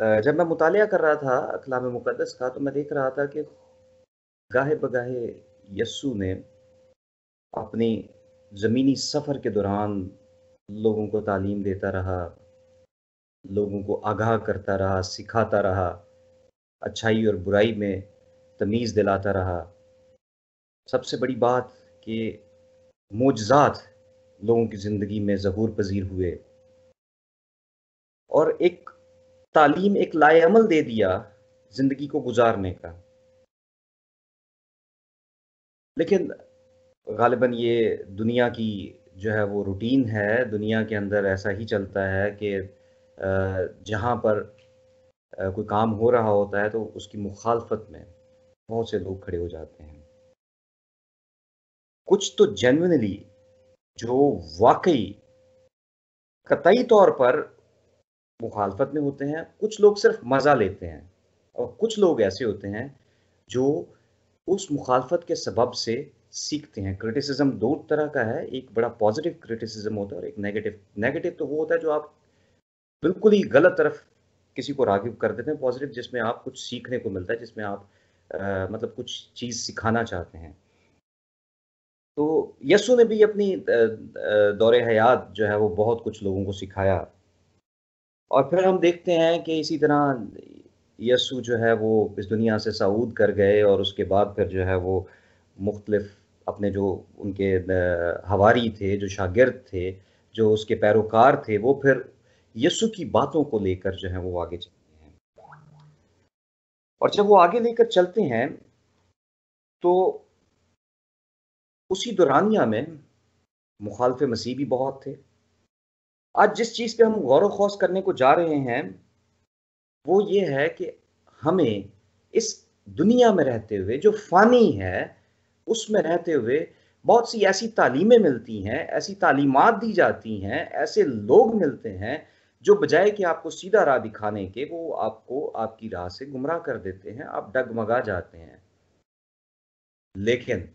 जब मैं मुताल कर रहा था अखलाम मुकदस का तो मैं देख रहा था कि गाहे बगाहे यस्सु ने अपनी ज़मीनी सफ़र के दौरान लोगों को तालीम देता रहा लोगों को आगाह करता रहा सिखाता रहा अच्छाई और बुराई में तमीज़ दिलाता रहा सबसे बड़ी बात कि मोजात लोगों की ज़िंदगी में जहूर पजीर हुए और एक तालीम एक लाएमल दे दिया जिंदगी को गुजारने का लेकिन गालिबा ये दुनिया की जो है वो रूटीन है दुनिया के अंदर ऐसा ही चलता है कि जहाँ पर कोई काम हो रहा होता है तो उसकी मुखालफत में बहुत से लोग खड़े हो जाते हैं कुछ तो जेनविनली जो वाकई कतई तौर पर मुखालफत में होते हैं कुछ लोग सिर्फ मज़ा लेते हैं और कुछ लोग ऐसे होते हैं जो उस मुखालफत के सबब से सीखते हैं क्रिटिसिज्म दो तरह का है एक बड़ा पॉजिटिव क्रिटिसिज्म होता है और एक नेगेटिव नेगेटिव तो वो होता है जो आप बिल्कुल ही गलत तरफ किसी को रागिब कर देते हैं पॉजिटिव जिसमें आप कुछ सीखने को मिलता है जिसमें आप आ, मतलब कुछ चीज़ सिखाना चाहते हैं तो यसु ने भी अपनी दौरे हयात जो है वो बहुत कुछ लोगों को सिखाया और फिर हम देखते हैं कि इसी तरह यसु जो है वो इस दुनिया से सऊद कर गए और उसके बाद फिर जो है वो मुख्तलिफ अपने जो उनके हवारी थे जो शागिर्द थे जो उसके पैरोकार थे वो फिर यसु की बातों को लेकर जो है वो आगे चलते हैं और जब वो आगे लेकर चलते हैं तो उसी दौरानिया में मुखालफ मसीह भी बहुत थे आज जिस चीज़ पे हम गौर खौस करने को जा रहे हैं वो ये है कि हमें इस दुनिया में रहते हुए जो फ़ानी है उसमें रहते हुए बहुत सी ऐसी तालीमें मिलती हैं ऐसी तालीमत दी जाती हैं ऐसे लोग मिलते हैं जो बजाय कि आपको सीधा राह दिखाने के वो आपको आपकी राह से गुमराह कर देते हैं आप डगमगा जाते हैं लेकिन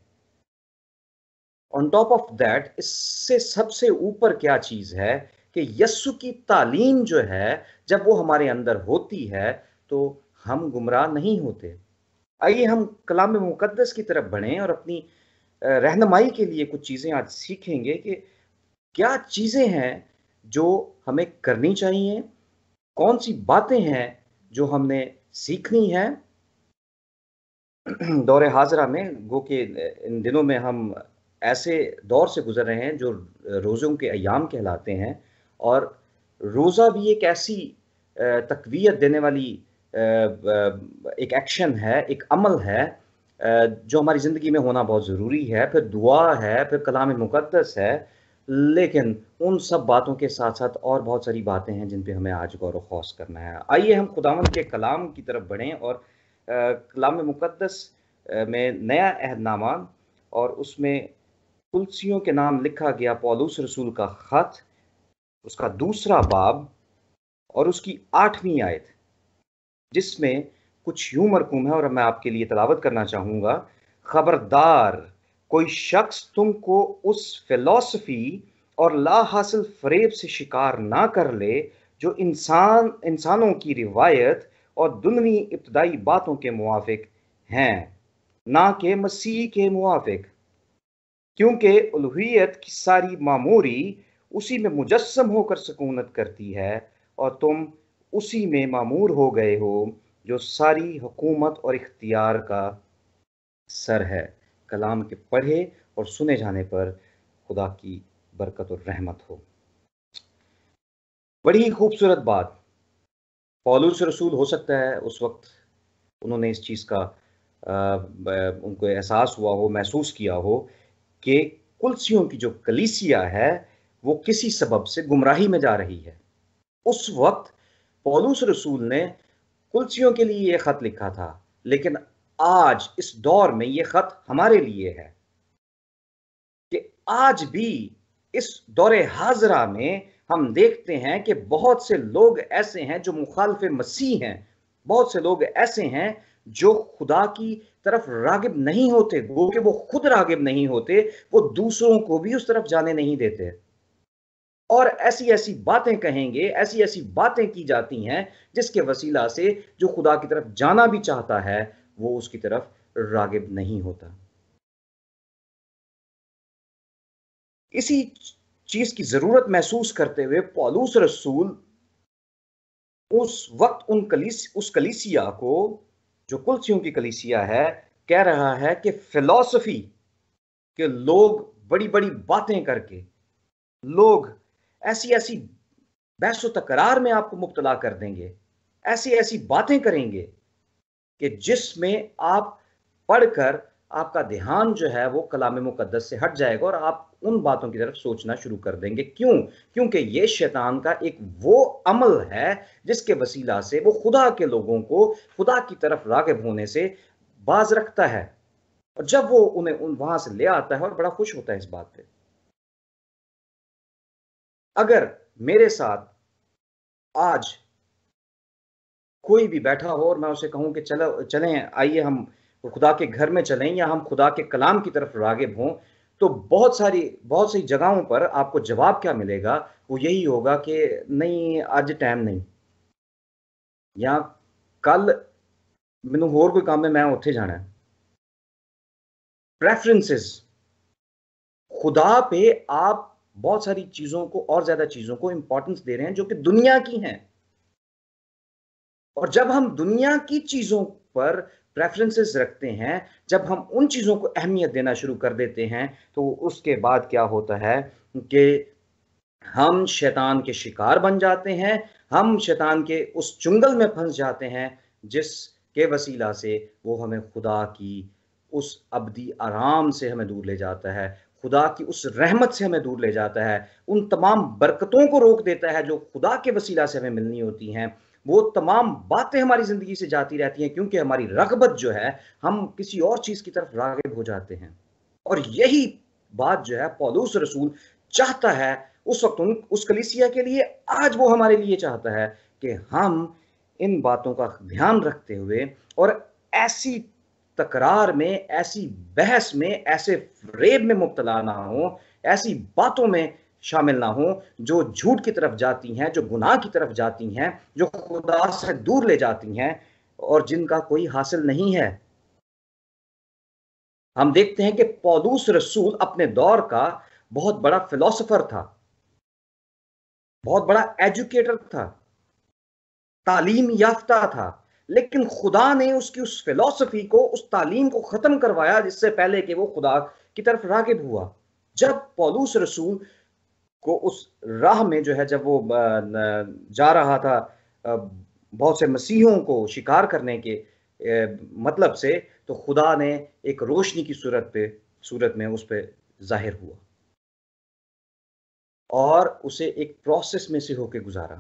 ऑन टॉप ऑफ दैट इससे सबसे ऊपर क्या चीज़ है कि यस्सु की तालीम जो है जब वो हमारे अंदर होती है तो हम गुमराह नहीं होते आइए हम कलाम मुकदस की तरफ बढ़ें और अपनी रहनमाई के लिए कुछ चीज़ें आज सीखेंगे कि क्या चीज़ें हैं जो हमें करनी चाहिए कौन सी बातें हैं जो हमने सीखनी है दौरे हाजरा में गो के इन दिनों में हम ऐसे दौर से गुजर रहे हैं जो रोज़ों के अयाम कहलाते हैं और रोज़ा भी एक ऐसी तकवीत देने वाली एक एक्शन है एक अमल है जो हमारी ज़िंदगी में होना बहुत ज़रूरी है फिर दुआ है फिर कलाम मुकदस है लेकिन उन सब बातों के साथ साथ और बहुत सारी बातें हैं जिन पे हमें आज गौर वौस करना है आइए हम खुदावन के कलाम की तरफ बढ़ें और कलाम मुकदस में नया अहदनामा और उसमें तुलसियों के नाम लिखा गया पौलूस रसूल का ख़त उसका दूसरा बाब और उसकी आठवीं आयत जिसमें कुछ यूं मरकूम है और मैं आपके लिए तलावत करना चाहूंगा खबरदार कोई शख्स तुमको उस फिलॉसफी और ला हासिल फरेब से शिकार ना कर ले जो इंसान इंसानों की रिवायत और दुनवी इब्तदाई बातों के मुआफिक हैं ना के मसीह के मुआफिक क्योंकि उलहियत की सारी मामूरी उसी में मुजस्म होकर सकूनत करती है और तुम उसी में मामूर हो गए हो जो सारी हुकूमत और इख्तियार का सर है कलाम के पढ़े और सुने जाने पर खुदा की बरकत और रहमत हो बड़ी ही खूबसूरत बात पौलुस रसूल हो सकता है उस वक्त उन्होंने इस चीज़ का आ, उनको एहसास हुआ हो महसूस किया हो कि कुलसियों की जो कलीसिया है वो किसी सबब से गुमराही में जा रही है उस वक्त पौलूस रसूल ने कुलसियों के लिए ये ख़त लिखा था लेकिन आज इस दौर में ये ख़त हमारे लिए है कि आज भी इस दौरे हाजरा में हम देखते हैं कि बहुत से लोग ऐसे हैं जो मुखालफ मसीह हैं बहुत से लोग ऐसे हैं जो खुदा की तरफ रागिब नहीं होते वो कि वो खुद रागिब नहीं होते वो दूसरों को भी उस तरफ जाने नहीं देते और ऐसी ऐसी बातें कहेंगे ऐसी ऐसी बातें की जाती हैं जिसके वसीला से जो खुदा की तरफ जाना भी चाहता है वो उसकी तरफ रागिब नहीं होता इसी चीज की जरूरत महसूस करते हुए पालूस रसूल उस वक्त उन कलीस उस कलीसिया को जो कुलसियों की कलीसिया है कह रहा है कि फिलॉसफी के लोग बड़ी बड़ी बातें करके लोग ऐसी ऐसी बहस तकरार में आपको मुबतला कर देंगे ऐसी ऐसी बातें करेंगे कि जिसमें आप पढ़कर आपका ध्यान जो है वो कलाम मुकदस से हट जाएगा और आप उन बातों की तरफ सोचना शुरू कर देंगे क्यों क्योंकि ये शैतान का एक वो अमल है जिसके वसीला से वो खुदा के लोगों को खुदा की तरफ रागब होने से बाज रखता है और जब वो उन्हें उन वहां से ले आता है और बड़ा खुश होता है इस बात पर अगर मेरे साथ आज कोई भी बैठा हो और मैं उसे कहूं कि चलो चलें आइए हम खुदा के घर में चलें या हम खुदा के कलाम की तरफ रागिब हों तो बहुत सारी बहुत सी जगहों पर आपको जवाब क्या मिलेगा वो यही होगा कि नहीं आज टाइम नहीं या कल मैं होर कोई काम ਹੈ मैं ਉੱਥੇ जाना है प्रेफरेंसेस खुदा पे आप बहुत सारी चीजों को और ज्यादा चीजों को इंपॉर्टेंस दे रहे हैं जो कि दुनिया की हैं और जब हम दुनिया की चीजों पर प्रेफरेंसेस रखते हैं जब हम उन चीजों को अहमियत देना शुरू कर देते हैं तो उसके बाद क्या होता है कि हम शैतान के शिकार बन जाते हैं हम शैतान के उस चुंगल में फंस जाते हैं जिसके वसीला से वो हमें खुदा की उस अबदी आराम से हमें दूर ले जाता है खुदा की उस रहमत से हमें दूर ले जाता है उन तमाम बरकतों को रोक देता है जो खुदा के वसीला से हमें मिलनी होती हैं वो तमाम बातें हमारी ज़िंदगी से जाती रहती हैं क्योंकि हमारी रगबत जो है हम किसी और चीज़ की तरफ रागब हो जाते हैं और यही बात जो है पौलूस रसूल चाहता है उस वक्त उन उस कलिसिया के लिए आज वो हमारे लिए चाहता है कि हम इन बातों का ध्यान रखते हुए और ऐसी तकरार में ऐसी बहस में ऐसे फ्रेब में मुबतला ना हो ऐसी बातों में शामिल ना हो जो झूठ की तरफ जाती हैं जो गुनाह की तरफ जाती हैं जो खुदा से दूर ले जाती हैं और जिनका कोई हासिल नहीं है हम देखते हैं कि पौलूस रसूल अपने दौर का बहुत बड़ा फिलोसोफर था बहुत बड़ा एजुकेटर था तालीम याफ्ता था लेकिन खुदा ने उसकी उस फिलोसफी को उस तालीम को ख़त्म करवाया जिससे पहले कि वो खुदा की तरफ रागिब हुआ जब पौलूस रसूल को उस राह में जो है जब वो जा रहा था बहुत से मसीहों को शिकार करने के मतलब से तो खुदा ने एक रोशनी की सूरत पे सूरत में उस पर जाहिर हुआ और उसे एक प्रोसेस में से होके गुजारा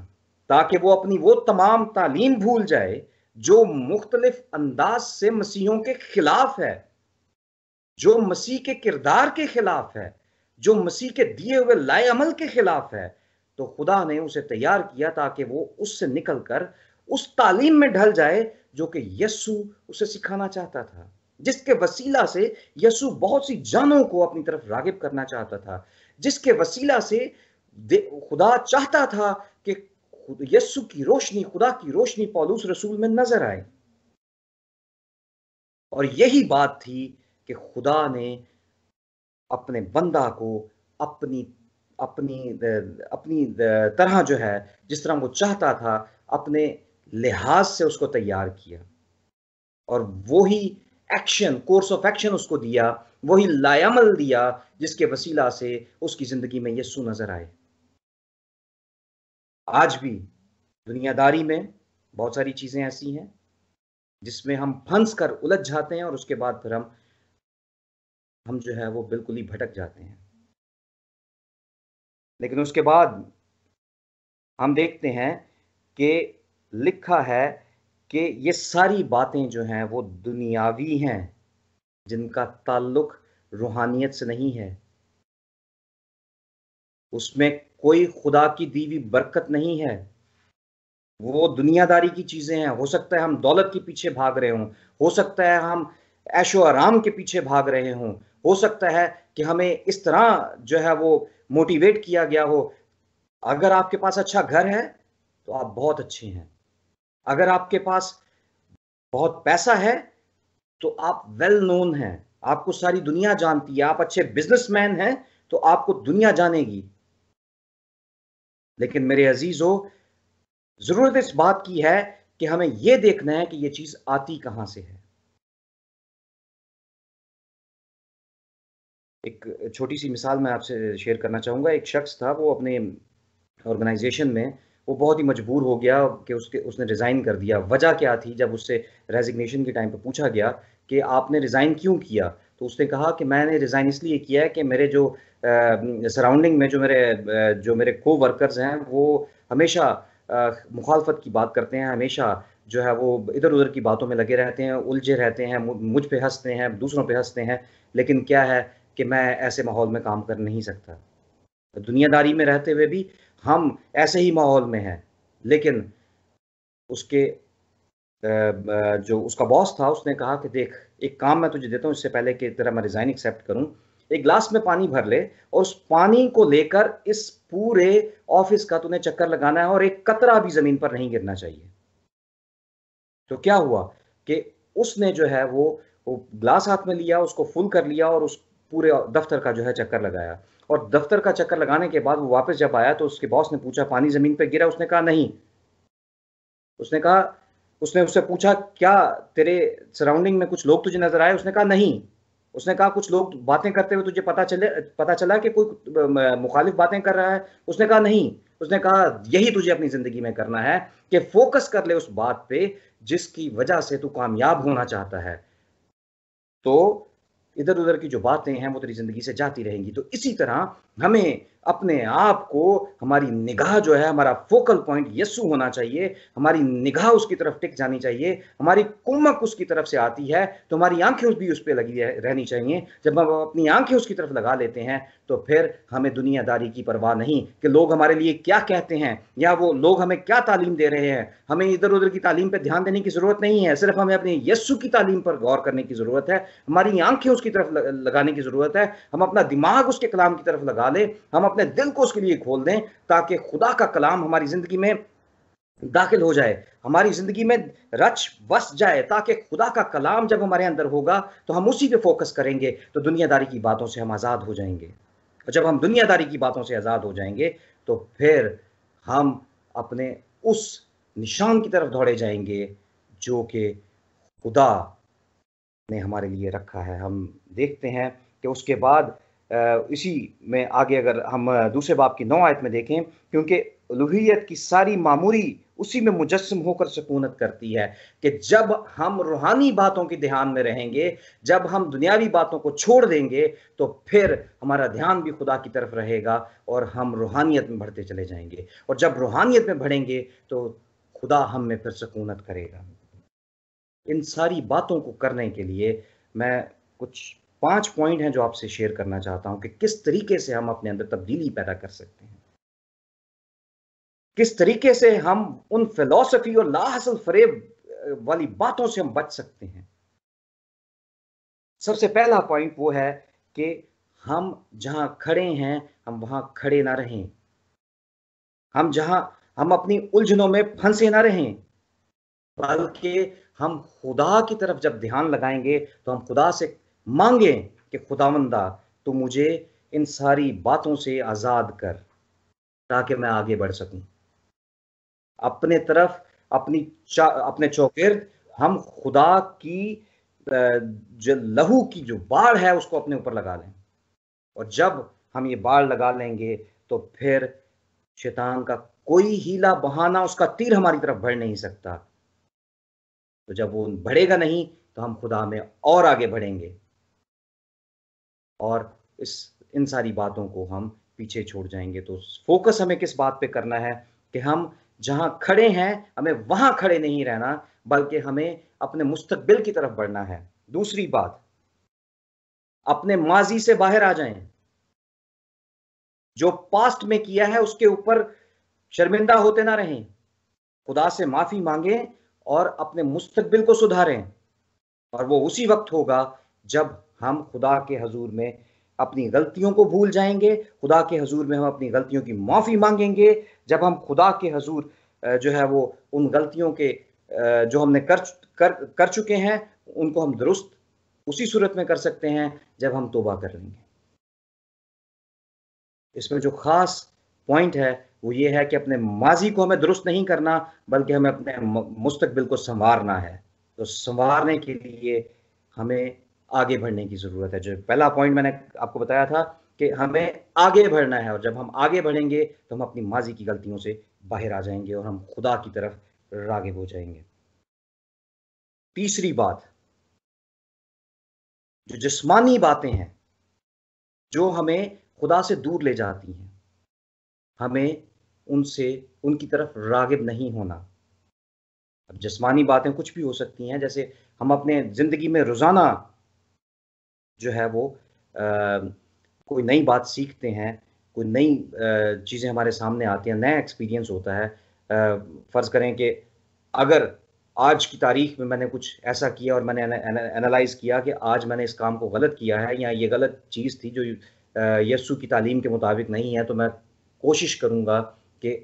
ताकि वो अपनी वो तमाम तालीम भूल जाए जो मुख्तलिफ अंदाज से मसीहों के खिलाफ है जो मसीह के किरदार के खिलाफ है जो मसीह के दिए हुए अमल के खिलाफ है तो खुदा ने उसे तैयार किया ताकि वो उससे निकल कर उस तालीम में ढल जाए जो कि यस्सु उसे सिखाना चाहता था जिसके वसीला से यसु बहुत सी जानों को अपनी तरफ रागिब करना चाहता था जिसके वसीला से खुदा चाहता था कि यस्सु की रोशनी खुदा की रोशनी पौलूस रसूल में नजर आए और यही बात थी कि खुदा ने अपने बंदा को अपनी अपनी अपनी तरह जो है जिस तरह वो चाहता था अपने लिहाज से उसको तैयार किया और वही एक्शन कोर्स ऑफ एक्शन उसको दिया वही लायामल दिया जिसके वसीला से उसकी ज़िंदगी में यस्सु नज़र आए आज भी दुनियादारी में बहुत सारी चीज़ें ऐसी हैं जिसमें हम फंस कर उलझ जाते हैं और उसके बाद फिर हम हम जो है वो बिल्कुल ही भटक जाते हैं लेकिन उसके बाद हम देखते हैं कि लिखा है कि ये सारी बातें जो हैं वो दुनियावी हैं जिनका ताल्लुक रूहानियत से नहीं है उसमें कोई खुदा की दीवी बरकत नहीं है वो दुनियादारी की चीज़ें हैं हो सकता है हम दौलत के पीछे भाग रहे हों हो सकता है हम ऐशो आराम के पीछे भाग रहे हों हो सकता है कि हमें इस तरह जो है वो मोटिवेट किया गया हो अगर आपके पास अच्छा घर है तो आप बहुत अच्छे हैं अगर आपके पास बहुत पैसा है तो आप वेल नोन हैं आपको सारी दुनिया जानती है आप अच्छे बिजनेसमैन हैं तो आपको दुनिया जानेगी लेकिन मेरे अजीज़ो ज़रूरत इस बात की है कि हमें यह देखना है कि यह चीज़ आती कहाँ से है एक छोटी सी मिसाल मैं आपसे शेयर करना चाहूँगा एक शख्स था वो अपने ऑर्गेनाइजेशन में वो बहुत ही मजबूर हो गया कि उसके उसने रिज़ाइन कर दिया वजह क्या थी जब उससे रेजिग्नेशन के टाइम पर पूछा गया कि आपने रिज़ाइन क्यों किया तो उसने कहा कि मैंने रिज़ाइन इसलिए किया है कि मेरे जो सराउंडिंग में जो मेरे जो मेरे को वर्कर्स हैं वो हमेशा मुखालफत की बात करते हैं हमेशा जो है वो इधर उधर की बातों में लगे रहते हैं उलझे रहते हैं मुझ पे हंसते हैं दूसरों पे हंसते हैं लेकिन क्या है कि मैं ऐसे माहौल में काम कर नहीं सकता दुनियादारी में रहते हुए भी हम ऐसे ही माहौल में हैं लेकिन उसके जो उसका बॉस था उसने कहा कि देख एक काम मैं तुझे देता हूँ इससे पहले कि तेरा मैं रिज़ाइन एक्सेप्ट करूँ एक ग्लास में पानी भर ले और उस पानी को लेकर इस पूरे ऑफिस का तुम्हें चक्कर लगाना है और एक कतरा भी ज़मीन पर नहीं गिरना चाहिए तो क्या हुआ कि उसने जो है वो वो ग्लास हाथ में लिया उसको फुल कर लिया और उस पूरे दफ्तर का जो है चक्कर लगाया और दफ्तर का चक्कर लगाने के बाद वो वापस जब आया तो उसके बॉस ने पूछा पानी ज़मीन पर गिरा उसने कहा नहीं उसने कहा उसने उससे पूछा क्या तेरे सराउंडिंग में कुछ लोग तुझे नजर आए उसने कहा नहीं उसने कहा कुछ लोग बातें करते हुए तुझे पता चले पता चला कि कोई मुखालिफ बातें कर रहा है उसने कहा नहीं उसने कहा यही तुझे अपनी जिंदगी में करना है कि फोकस कर ले उस बात पे जिसकी वजह से तू कामयाब होना चाहता है तो इधर उधर की जो बातें हैं वो तेरी जिंदगी से जाती रहेंगी तो इसी तरह हमें अपने आप को हमारी निगाह जो है हमारा फोकल पॉइंट यस्सु होना चाहिए हमारी निगाह उसकी तरफ टिक जानी चाहिए हमारी कुमक उसकी तरफ से आती है तो हमारी आंखें उस भी उस पर लगी रहनी चाहिए जब हम अपनी आंखें उसकी तरफ लगा लेते हैं तो फिर हमें दुनियादारी की परवाह नहीं कि लोग हमारे लिए क्या कहते हैं या वो लोग हमें क्या तालीम दे रहे हैं हमें इधर उधर की तालीम पर ध्यान देने की ज़रूरत नहीं है सिर्फ हमें अपने यस्सु की तालीम पर गौर करने की ज़रूरत है हमारी आंखें उसकी तरफ लगाने की ज़रूरत है हम अपना दिमाग उसके कलाम की तरफ लगा लें हम अपने दिल को उसके लिए खोल दें ताकि खुदा का कलाम हमारी ज़िंदगी में दाखिल हो जाए हमारी ज़िंदगी में रच बस जाए ताकि खुदा का कलाम जब हमारे अंदर होगा तो हम उसी पे फोकस करेंगे तो दुनियादारी की बातों से हम आज़ाद हो जाएंगे और जब हम दुनियादारी की बातों से आज़ाद हो जाएंगे तो फिर हम अपने उस निशान की तरफ दौड़े जाएंगे जो कि खुदा ने हमारे लिए रखा है हम देखते हैं कि उसके बाद इसी में आगे अगर हम दूसरे बाप की नौ आयत में देखें क्योंकि लुहियत की सारी मामूरी उसी में मुजस्म होकर सकूनत करती है कि जब हम रूहानी बातों के ध्यान में रहेंगे जब हम दुनियावी बातों को छोड़ देंगे तो फिर हमारा ध्यान भी खुदा की तरफ रहेगा और हम रूहानियत में बढ़ते चले जाएंगे और जब रूहानियत में बढ़ेंगे तो खुदा हम में फिर सकूनत करेगा इन सारी बातों को करने के लिए मैं कुछ पांच पॉइंट हैं जो आपसे शेयर करना चाहता हूं कि किस तरीके से हम अपने अंदर तब्दीली पैदा कर सकते हैं किस तरीके से हम उन फिलोसफी और लाहसल फरेब वाली बातों से हम बच सकते हैं सबसे पहला पॉइंट वो है कि हम जहां खड़े हैं हम वहां खड़े ना रहें हम जहां हम अपनी उलझनों में फंसे ना रहें बल्कि हम खुदा की तरफ जब ध्यान लगाएंगे तो हम खुदा से मांगे कि खुदावंदा तू मुझे इन सारी बातों से आज़ाद कर ताकि मैं आगे बढ़ सकूं अपने तरफ अपनी अपने चौकेर हम खुदा की जो लहू की जो बाढ़ है उसको अपने ऊपर लगा लें और जब हम ये बाढ़ लगा लेंगे तो फिर शैतान का कोई हीला बहाना उसका तीर हमारी तरफ बढ़ नहीं सकता तो जब वो बढ़ेगा नहीं तो हम खुदा में और आगे बढ़ेंगे और इस इन सारी बातों को हम पीछे छोड़ जाएंगे तो फोकस हमें किस बात पे करना है कि हम जहां खड़े हैं हमें वहां खड़े नहीं रहना बल्कि हमें अपने मुस्तकबिल की तरफ बढ़ना है दूसरी बात अपने माजी से बाहर आ जाएं जो पास्ट में किया है उसके ऊपर शर्मिंदा होते ना रहें खुदा से माफी मांगे और अपने मुस्तकबिल को सुधारें और वो उसी वक्त होगा जब हम खुदा के हजूर में अपनी गलतियों को भूल जाएंगे खुदा के हजूर में हम अपनी गलतियों की माफ़ी मांगेंगे जब हम खुदा के हजूर जो है वो उन गलतियों के जो हमने कर कर कर चुके हैं उनको हम दुरुस्त उसी सूरत में कर सकते हैं जब हम तोबा कर लेंगे इसमें जो ख़ास पॉइंट है वो ये है कि अपने माजी को हमें दुरुस्त नहीं करना बल्कि हमें अपने मुस्तबिल को संवारना है तो संवारने के लिए हमें आगे बढ़ने की ज़रूरत है जो पहला पॉइंट मैंने आपको बताया था कि हमें आगे बढ़ना है और जब हम आगे बढ़ेंगे तो हम अपनी माजी की गलतियों से बाहर आ जाएंगे और हम खुदा की तरफ रागिब हो जाएंगे तीसरी बात जो जिस्मानी बातें हैं जो हमें खुदा से दूर ले जाती हैं हमें उनसे उनकी तरफ रागिब नहीं होना अब जिस्मानी बातें कुछ भी हो सकती हैं जैसे हम अपने ज़िंदगी में रोज़ाना जो है वो आ, कोई नई बात सीखते हैं कोई नई चीज़ें हमारे सामने आती हैं नया एक्सपीरियंस होता है फ़र्ज़ करें कि अगर आज की तारीख में मैंने कुछ ऐसा किया और मैंने एनालाइज किया कि आज मैंने इस काम को गलत किया है या ये गलत चीज़ थी जो यस्सु की तालीम के मुताबिक नहीं है तो मैं कोशिश करूँगा कि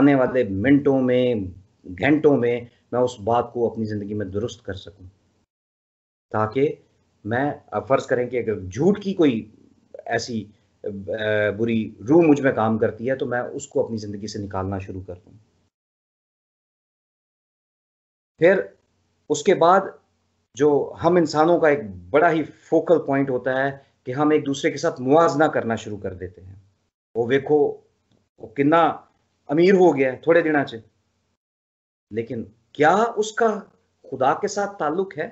आने वाले मिनटों में घंटों में मैं उस बात को अपनी ज़िंदगी में दुरुस्त कर सकूँ ताकि मैं फर्ज करें कि अगर झूठ की कोई ऐसी बुरी रूह मुझ में काम करती है तो मैं उसको अपनी जिंदगी से निकालना शुरू कर दूं फिर उसके बाद जो हम इंसानों का एक बड़ा ही फोकल पॉइंट होता है कि हम एक दूसरे के साथ मुआजना करना शुरू कर देते हैं वो देखो वो कितना अमीर हो गया है थोड़े दिनों से लेकिन क्या उसका खुदा के साथ ताल्लुक है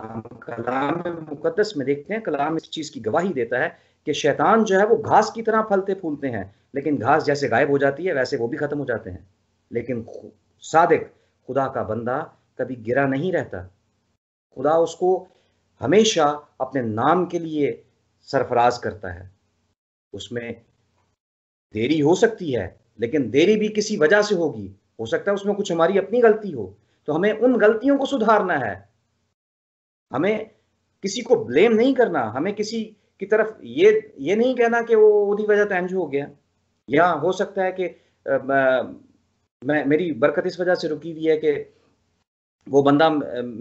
हम कलाम मुकदस में देखते हैं कलाम इस चीज़ की गवाही देता है कि शैतान जो है वो घास की तरह फलते फूलते हैं लेकिन घास जैसे गायब हो जाती है वैसे वो भी ख़त्म हो जाते हैं लेकिन सादिक खुदा का बंदा कभी गिरा नहीं रहता खुदा उसको हमेशा अपने नाम के लिए सरफराज करता है उसमें देरी हो सकती है लेकिन देरी भी किसी वजह से होगी हो सकता है उसमें कुछ हमारी अपनी गलती हो तो हमें उन गलतियों को सुधारना है हमें किसी को ब्लेम नहीं करना हमें किसी की तरफ ये ये नहीं कहना कि वो उदी वजह तंज तो हो गया या हो सकता है कि मैं मेरी बरकत इस वजह से रुकी हुई है कि वो बंदा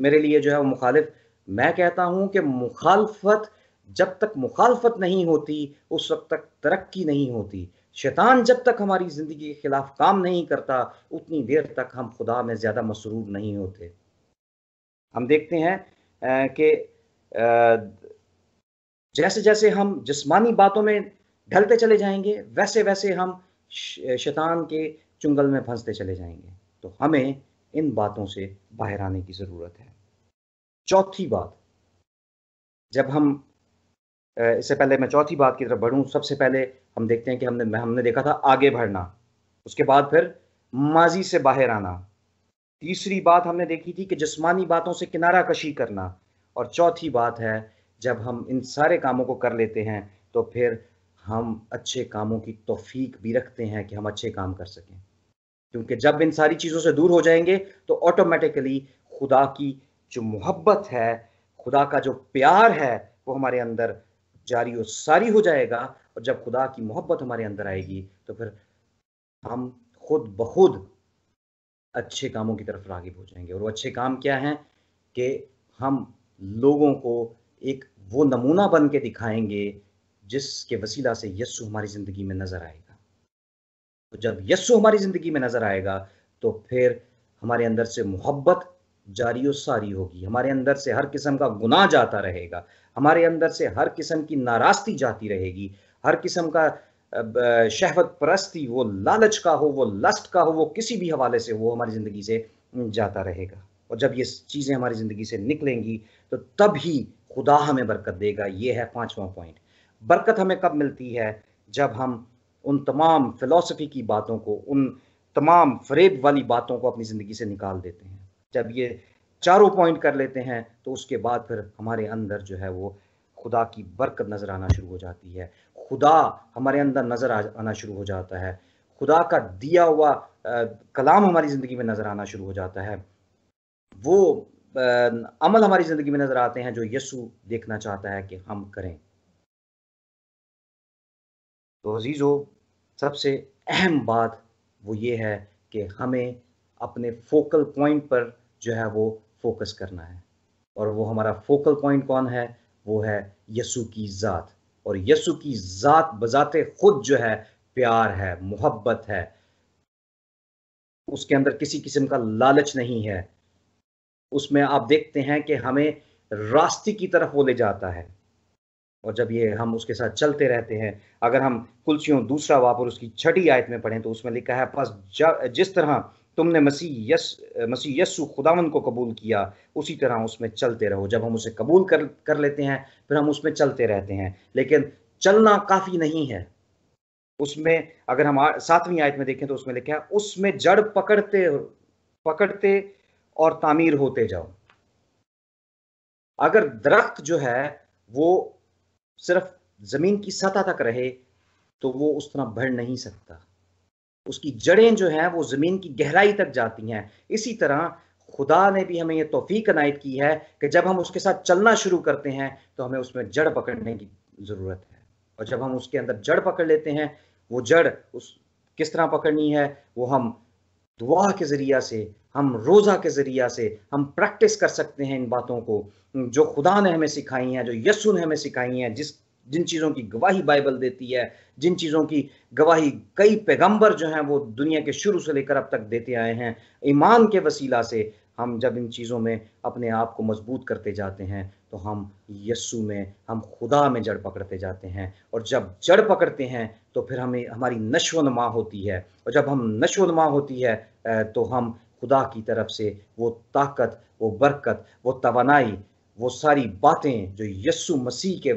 मेरे लिए जो है वो मुखालिफ मैं कहता हूँ कि मुखालफत जब तक मुखालफत नहीं होती उस वक्त तक तरक्की नहीं होती शैतान जब तक हमारी ज़िंदगी के खिलाफ काम नहीं करता उतनी देर तक हम खुदा में ज़्यादा मसरूर नहीं होते हम देखते हैं कि जैसे जैसे हम जिस्मानी बातों में ढलते चले जाएंगे वैसे वैसे हम शैतान के चुंगल में फंसते चले जाएंगे तो हमें इन बातों से बाहर आने की ज़रूरत है चौथी बात जब हम इससे पहले मैं चौथी बात की तरफ बढ़ूं सबसे पहले हम देखते हैं कि हमने हमने देखा था आगे बढ़ना उसके बाद फिर माजी से बाहर आना तीसरी बात हमने देखी थी कि जिस्मानी बातों से किनारा कशी करना और चौथी बात है जब हम इन सारे कामों को कर लेते हैं तो फिर हम अच्छे कामों की तोफीक भी रखते हैं कि हम अच्छे काम कर सकें क्योंकि जब इन सारी चीज़ों से दूर हो जाएंगे तो ऑटोमेटिकली खुदा की जो मोहब्बत है खुदा का जो प्यार है वो हमारे अंदर जारी और सारी हो जाएगा और जब खुदा की मोहब्बत हमारे अंदर आएगी तो फिर हम खुद बखुद अच्छे कामों की तरफ रागिब हो जाएंगे और वो अच्छे काम क्या हैं कि हम लोगों को एक वो नमूना बन के दिखाएंगे जिसके वसीला से यस्सु हमारी ज़िंदगी में नज़र आएगा तो जब यस्सु हमारी ज़िंदगी में नज़र आएगा तो फिर हमारे अंदर से मोहब्बत जारी और सारी होगी हमारे अंदर से हर किस्म का गुनाह जाता रहेगा हमारे अंदर से हर किस्म की नाराज़गी जाती रहेगी हर किस्म का शहवत परस्ती वो लालच का हो वो लस्ट का हो वो किसी भी हवाले से वो हमारी ज़िंदगी से जाता रहेगा और जब ये चीज़ें हमारी ज़िंदगी से निकलेंगी तो तब ही खुदा हमें बरकत देगा ये है पाँचवा पॉइंट बरकत हमें कब मिलती है जब हम उन तमाम फ़िलासफ़ी की बातों को उन तमाम फरेब वाली बातों को अपनी ज़िंदगी से निकाल देते हैं जब ये चारों पॉइंट कर लेते हैं तो उसके बाद फिर हमारे अंदर जो है वो खुदा की बरकत नज़र आना शुरू हो जाती है खुदा हमारे अंदर नज़र आना शुरू हो जाता है खुदा का दिया हुआ कलाम हमारी ज़िंदगी में नज़र आना शुरू हो जाता है वो अमल हमारी ज़िंदगी में नज़र आते हैं जो यसु देखना चाहता है कि हम करें तो अजीज़ो सबसे अहम बात वो ये है कि हमें अपने फोकल पॉइंट पर जो है वो फोकस करना है और वो हमारा फोकल पॉइंट कौन है वो है यसु की ज़ात और यसु की ज़ात बजाते खुद जो है प्यार है मोहब्बत है उसके अंदर किसी किस्म का लालच नहीं है उसमें आप देखते हैं कि हमें रास्ते की तरफ वो ले जाता है और जब ये हम उसके साथ चलते रहते हैं अगर हम कुलसियों दूसरा वापर उसकी छठी आयत में पढ़ें तो उसमें लिखा है बस जिस तरह तुमने मसीह यस मसीह यसु खुदावन को कबूल किया उसी तरह उसमें चलते रहो जब हम उसे कबूल कर कर लेते हैं फिर हम उसमें चलते रहते हैं लेकिन चलना काफ़ी नहीं है उसमें अगर हम सातवीं आयत में देखें तो उसमें लिखा है उसमें जड़ पकड़ते पकड़ते और तामीर होते जाओ अगर दरख्त जो है वो सिर्फ जमीन की सतह तक रहे तो वो उस तरह बढ़ नहीं सकता उसकी जड़ें जो हैं वो ज़मीन की गहराई तक जाती हैं इसी तरह खुदा ने भी हमें ये तोफ़ी अनायत की है कि जब हम उसके साथ चलना शुरू करते हैं तो हमें उसमें जड़ पकड़ने की ज़रूरत है और जब हम उसके अंदर जड़ पकड़ लेते हैं वो जड़ उस किस तरह पकड़नी है वो हम दुआ के ज़रिया से हम रोज़ा के ज़रिया से हम प्रैक्टिस कर सकते हैं इन बातों को जो खुदा ने हमें सिखाई हैं जो यस्सु ने हमें सिखाई हैं जिस जिन चीज़ों की गवाही बाइबल देती है जिन चीज़ों की गवाही कई पैगंबर जो हैं वो दुनिया के शुरू से लेकर अब तक देते आए हैं ईमान के वसीला से हम जब इन चीज़ों में अपने आप को मजबूत करते जाते हैं तो हम यस्सु में हम खुदा में जड़ पकड़ते जाते हैं और जब जड़ पकड़ते हैं तो फिर हमें हमारी नशोनमा होती है और जब हम नशोनमा होती है तो हम खुदा की तरफ से वो ताकत वो बरकत वो तोनाई वो सारी बातें जो यस्सु मसीह के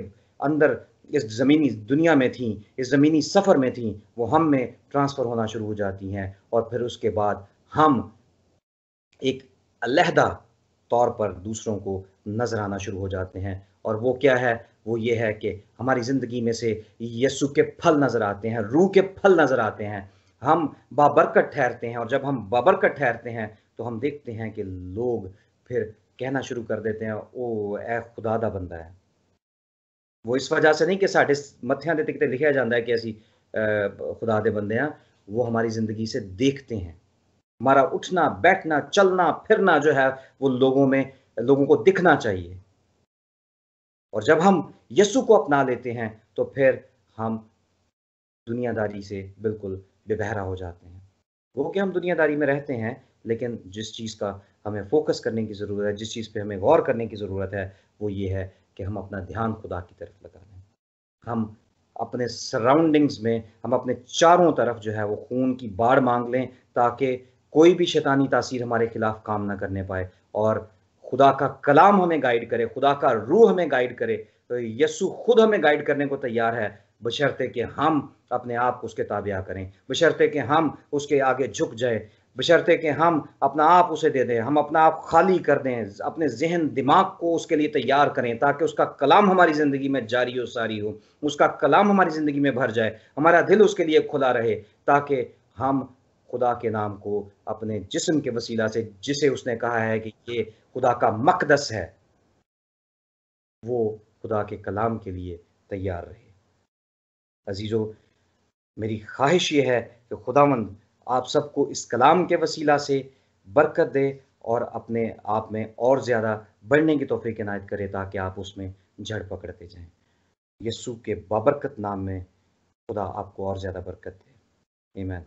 अंदर इस ज़मीनी दुनिया में थी इस ज़मीनी सफ़र में थी वो हम में ट्रांसफ़र होना शुरू हो जाती हैं और फिर उसके बाद हम एक अलहदा तौर पर दूसरों को नज़र आना शुरू हो जाते हैं और वो क्या है वो ये है कि हमारी ज़िंदगी में से यस्सु के फल नज़र आते हैं रूह के फल नज़र आते हैं हम बाबरकत ठहरते हैं और जब हम बाबरकत ठहरते हैं तो हम देखते हैं कि लोग फिर कहना शुरू कर देते हैं ओ ए खुदादा बंदा है वो इस वजह से नहीं कि साढ़े मथियाँ ਦੇ ਤੇ ਕਿਤੇ ਲਿਖਿਆ ਜਾਂਦਾ ਹੈ खुदा दे बंदे हैं वो हमारी ज़िंदगी से देखते हैं हमारा उठना बैठना चलना फिरना जो है वो लोगों में लोगों को दिखना चाहिए और जब हम यस्सु को अपना लेते हैं तो फिर हम दुनियादारी से बिल्कुल बेबहरा हो जाते हैं वो कि हम दुनियादारी में रहते हैं लेकिन जिस चीज़ का हमें फोकस करने की ज़रूरत है जिस चीज़ पे हमें गौर करने की ज़रूरत है वो ये है कि हम अपना ध्यान खुदा की तरफ लगा लें हम अपने सराउंडिंग्स में हम अपने चारों तरफ जो है वो खून की बाढ़ मांग लें ताकि कोई भी शैतानी तासीर हमारे खिलाफ काम ना करने पाए और खुदा का कलाम हमें गाइड करे खुदा का रूह हमें गाइड करे तो यसु खुद हमें गाइड करने को तैयार है बशर्ते कि हम अपने आप को उसके ताबिया करें बशर्ते कि हम उसके आगे झुक जाए बशर्ते कि हम अपना आप उसे दे दें हम अपना आप खाली कर दें अपने जहन दिमाग को उसके लिए तैयार करें ताकि उसका कलाम हमारी ज़िंदगी में जारी हो सारी हो उसका कलाम हमारी ज़िंदगी में भर जाए हमारा दिल उसके लिए खुला रहे ताकि हम खुदा के नाम को अपने जिसम के वसीला से जिसे उसने कहा है कि ये खुदा का मकदस है वो खुदा के कलाम के लिए तैयार रहे अजीज़ो मेरी ख्वाहिश ये है कि खुदावंद आप सबको इस कलाम के वसीला से बरकत दे और अपने आप में और ज़्यादा बढ़ने की तोफ़ी नायत करे ताकि आप उसमें जड़ पकड़ते जाएं यस्सु के बाबरकत नाम में खुदा आपको और ज़्यादा बरकत दे ईमैन